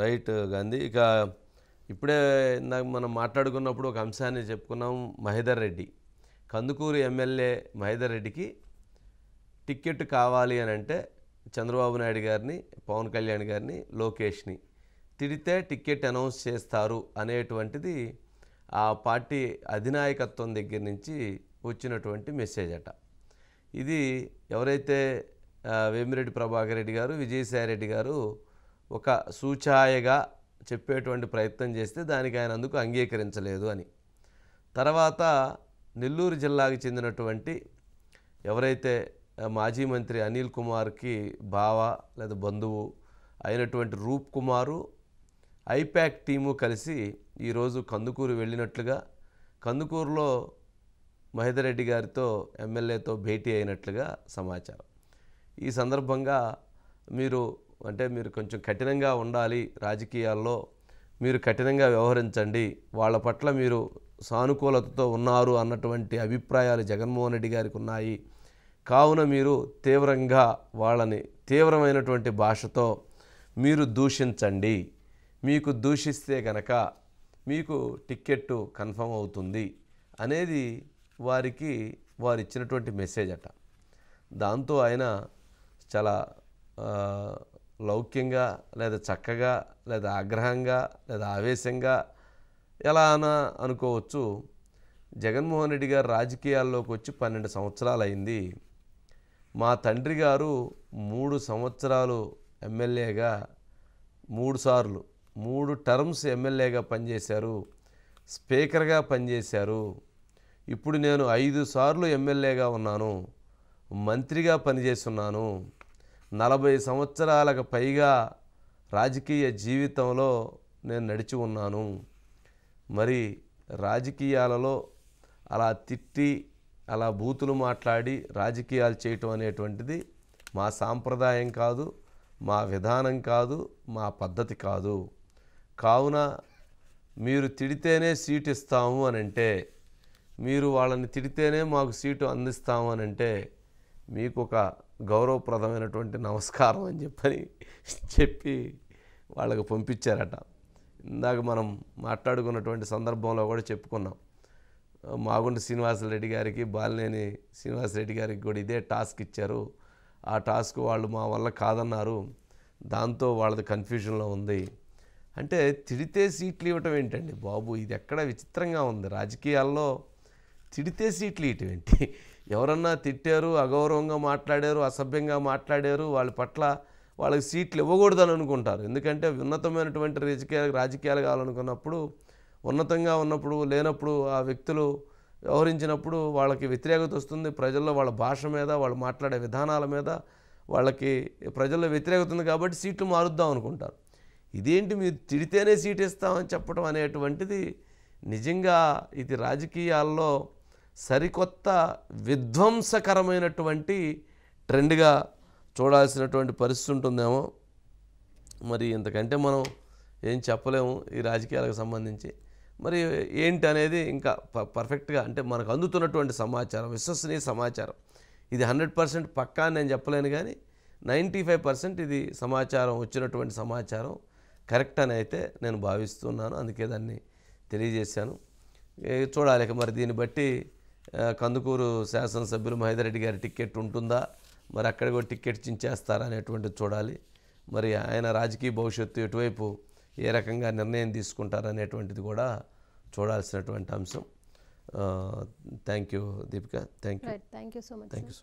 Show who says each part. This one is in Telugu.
Speaker 1: రైట్ గాంధీ ఇక ఇప్పుడే ఇందాక మనం మాట్లాడుకున్నప్పుడు ఒక అంశాన్ని చెప్పుకున్నాం మహేదర్ రెడ్డి కందుకూరు ఎమ్మెల్యే మహేదర్ రెడ్డికి టిక్కెట్ కావాలి అని అంటే చంద్రబాబు నాయుడు గారిని పవన్ కళ్యాణ్ గారిని లోకేష్ని తిడితే టిక్కెట్ అనౌన్స్ చేస్తారు అనేటువంటిది ఆ పార్టీ అధినాయకత్వం దగ్గర నుంచి వచ్చినటువంటి మెసేజ్ అట ఇది ఎవరైతే వేమిరెడ్డి ప్రభాకర్ రెడ్డి గారు విజయసాయి రెడ్డి గారు ఒక సూచాయగా చెప్పేటువంటి ప్రయత్నం చేస్తే దానికి ఆయన అందుకు అంగీకరించలేదు అని తర్వాత నెల్లూరు జిల్లాకు చెందినటువంటి ఎవరైతే మాజీ మంత్రి అనిల్ కుమార్కి బావ లేదా బంధువు అయినటువంటి రూప్ కుమారు ఐప్యాక్ టీము కలిసి ఈరోజు కందుకూరు వెళ్ళినట్లుగా కందుకూరులో మహిదరెడ్డి గారితో ఎమ్మెల్యేతో భేటీ అయినట్లుగా సమాచారం ఈ సందర్భంగా మీరు అంటే మీరు కొంచెం కఠినంగా ఉండాలి రాజకీయాల్లో మీరు కఠినంగా వ్యవహరించండి వాళ్ళ పట్ల మీరు సానుకూలతతో ఉన్నారు అన్నటువంటి అభిప్రాయాలు జగన్మోహన్ రెడ్డి గారికి ఉన్నాయి కావున మీరు తీవ్రంగా వాళ్ళని తీవ్రమైనటువంటి భాషతో మీరు దూషించండి మీకు దూషిస్తే కనుక మీకు టిక్కెట్టు కన్ఫర్మ్ అవుతుంది అనేది వారికి వారు ఇచ్చినటువంటి మెసేజ్ అట దాంతో ఆయన చాలా లౌక్యంగా లేదా చక్కగా లేదా ఆగ్రహంగా లేదా ఆవేశంగా ఎలా అనా అనుకోవచ్చు జగన్మోహన్ రెడ్డి గారు రాజకీయాల్లోకి వచ్చి పన్నెండు సంవత్సరాలు అయింది మా తండ్రి గారు మూడు సంవత్సరాలు ఎమ్మెల్యేగా మూడు సార్లు మూడు టర్మ్స్ ఎమ్మెల్యేగా పనిచేశారు స్పీకర్గా పనిచేశారు ఇప్పుడు నేను ఐదు సార్లు ఎమ్మెల్యేగా ఉన్నాను మంత్రిగా పనిచేస్తున్నాను నలభై సంవత్సరాలకు పైగా రాజకీయ జీవితంలో నేను నడిచి ఉన్నాను మరి రాజకీయాలలో అలా తిట్టి అలా బూతులు మాట్లాడి రాజకీయాలు చేయటం అనేటువంటిది మా సాంప్రదాయం కాదు మా విధానం కాదు మా పద్ధతి కాదు కావున మీరు తిడితేనే సీటు ఇస్తాము అనంటే మీరు వాళ్ళని తిడితేనే మాకు సీటు అందిస్తాము అనంటే మీకు ఒక గౌరవప్రదమైనటువంటి నమస్కారం అని చెప్పని చెప్పి వాళ్ళకు పంపించారట ఇందాక మనం మాట్లాడుకున్నటువంటి సందర్భంలో కూడా చెప్పుకున్నాం మాగుండి శ్రీనివాసరెడ్డి గారికి బాలినేని శ్రీనివాసరెడ్డి గారికి కూడా ఇదే టాస్క్ ఇచ్చారు ఆ టాస్క్ వాళ్ళు మా వల్ల కాదన్నారు దాంతో వాళ్ళది కన్ఫ్యూజన్లో ఉంది అంటే తిడితే సీట్లు ఇవ్వటం ఏంటండి బాబు ఇది ఎక్కడ విచిత్రంగా ఉంది రాజకీయాల్లో తిడితే సీట్లు ఇటువంటి ఎవరన్నా తిట్టారు అగౌరవంగా మాట్లాడారు అసభ్యంగా మాట్లాడారు వాళ్ళ పట్ల వాళ్ళకి సీట్లు ఇవ్వకూడదని అనుకుంటారు ఎందుకంటే ఉన్నతమైనటువంటి రాజకీయాలు రాజకీయాలు కావాలనుకున్నప్పుడు ఉన్నతంగా ఉన్నప్పుడు లేనప్పుడు ఆ వ్యక్తులు వ్యవహరించినప్పుడు వాళ్ళకి వ్యతిరేకత వస్తుంది ప్రజల్లో వాళ్ళ భాష మీద వాళ్ళు మాట్లాడే విధానాల మీద వాళ్ళకి ప్రజల్లో వ్యతిరేకత ఉంది కాబట్టి సీట్లు మారుద్దాం అనుకుంటారు ఇదేంటి మీరు తిడితేనే సీట్ ఇస్తామని చెప్పడం అనేటువంటిది నిజంగా ఇది రాజకీయాల్లో సరికొత్త విధ్వంసకరమైనటువంటి ట్రెండ్గా చూడాల్సినటువంటి పరిస్థితి ఉంటుందేమో మరి ఇంతకంటే మనం ఏం చెప్పలేము ఈ రాజకీయాలకు సంబంధించి మరి ఏంటి అనేది ఇంకా పర్ఫెక్ట్గా అంటే మనకు అందుతున్నటువంటి సమాచారం విశ్వసనీయ సమాచారం ఇది హండ్రెడ్ పర్సెంట్ పక్కా నేను చెప్పలేను కానీ నైంటీ ఫైవ్ పర్సెంట్ ఇది సమాచారం వచ్చినటువంటి సమాచారం కరెక్ట్ అని అయితే నేను భావిస్తున్నాను అందుకే దాన్ని తెలియజేశాను చూడాలి మరి దీన్ని బట్టి కందుకూరు శాసనసభ్యులు మహేదరెడ్డి గారి టికెట్ ఉంటుందా మరి అక్కడ కూడా టికెట్ చించేస్తారా అనేటువంటిది చూడాలి మరి ఆయన రాజకీయ భవిష్యత్తు ఎటువైపు ఏ రకంగా నిర్ణయం తీసుకుంటారనేటువంటిది కూడా చూడాల్సినటువంటి అంశం thank you Deepika thank you thank you so much thank you